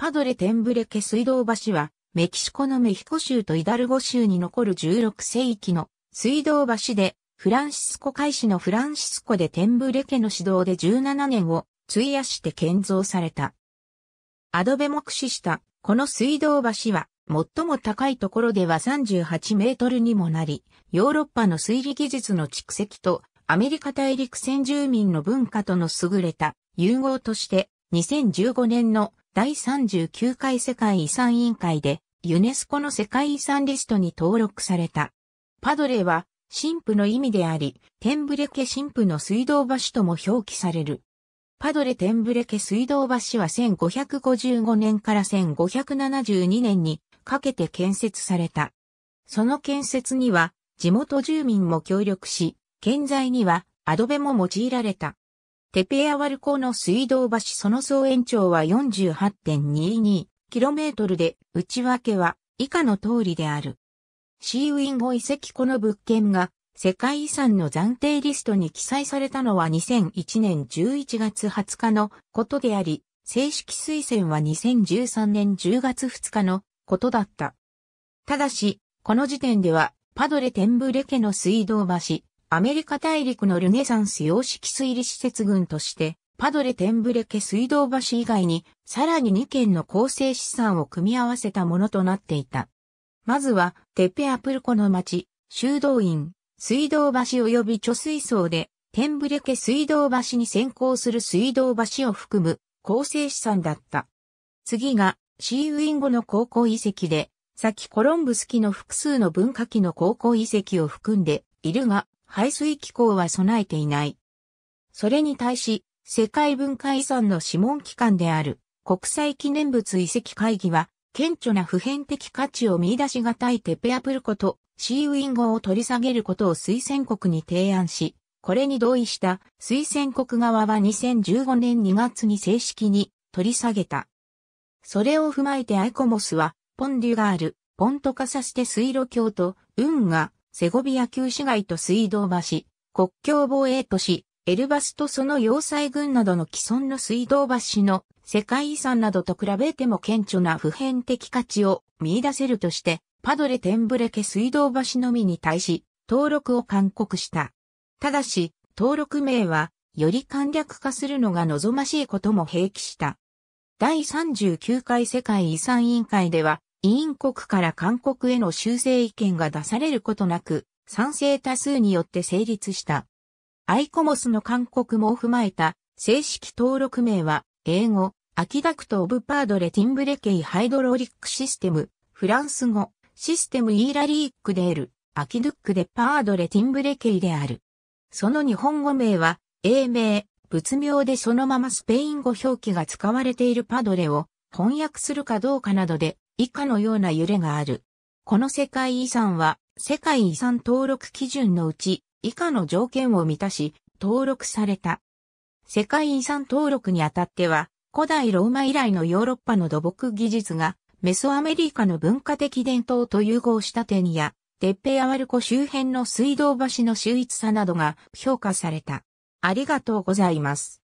パドレ・テンブレケ水道橋は、メキシコのメヒコ州とイダルゴ州に残る16世紀の水道橋で、フランシスコ海士のフランシスコでテンブレ家の指導で17年を費やして建造された。アドベも駆使したこの水道橋は最も高いところでは38メートルにもなり、ヨーロッパの水利技術の蓄積とアメリカ大陸先住民の文化との優れた融合として2015年の第39回世界遺産委員会でユネスコの世界遺産リストに登録された。パドレは神父の意味であり、テンブレケ神父の水道橋とも表記される。パドレテンブレケ水道橋は1555年から1572年にかけて建設された。その建設には地元住民も協力し、建材にはアドベも用いられた。テペアワルコの水道橋その総延長は 48.22km で、内訳は以下の通りである。シーウィンゴ遺跡この物件が世界遺産の暫定リストに記載されたのは2001年11月20日のことであり、正式推薦は2013年10月2日のことだった。ただし、この時点ではパドレテンブレ家の水道橋、アメリカ大陸のルネサンス様式水利施設群として、パドレ・テンブレケ水道橋以外に、さらに2件の構成資産を組み合わせたものとなっていた。まずは、テペアプルコの町、修道院、水道橋及び貯水槽で、テンブレケ水道橋に先行する水道橋を含む構成資産だった。次が、シーウィンゴの高校遺跡で、先コロンブス期の複数の文化期の高校遺跡を含んでいるが、排水機構は備えていない。それに対し、世界文化遺産の諮問機関である国際記念物遺跡会議は、顕著な普遍的価値を見出しがたいテペアプルコとシーウィン号を取り下げることを推薦国に提案し、これに同意した推薦国側は2015年2月に正式に取り下げた。それを踏まえてアイコモスは、ポンデュガール、ポントカサステ水路橋と、運河、セゴビア旧市街と水道橋、国境防衛都市、エルバスとその要塞軍などの既存の水道橋の世界遺産などと比べても顕著な普遍的価値を見出せるとして、パドレ・テンブレケ水道橋のみに対し、登録を勧告した。ただし、登録名は、より簡略化するのが望ましいことも併記した。第39回世界遺産委員会では、委員国から勧告への修正意見が出されることなく、賛成多数によって成立した。アイコモスの勧告も踏まえた正式登録名は、英語、アキダクト・オブ・パードレ・ティンブレケイ・ハイドロリック・システム、フランス語、システム・イーラリーク・デール、アキドゥック・デ・パードレ・ティンブレケイである。その日本語名は、英名、仏名でそのままスペイン語表記が使われているパドレを翻訳するかどうかなどで以下のような揺れがある。この世界遺産は世界遺産登録基準のうち以下の条件を満たし登録された。世界遺産登録にあたっては古代ローマ以来のヨーロッパの土木技術がメソアメリカの文化的伝統と融合した点やデッペアワルコ周辺の水道橋の秀逸さなどが評価された。ありがとうございます。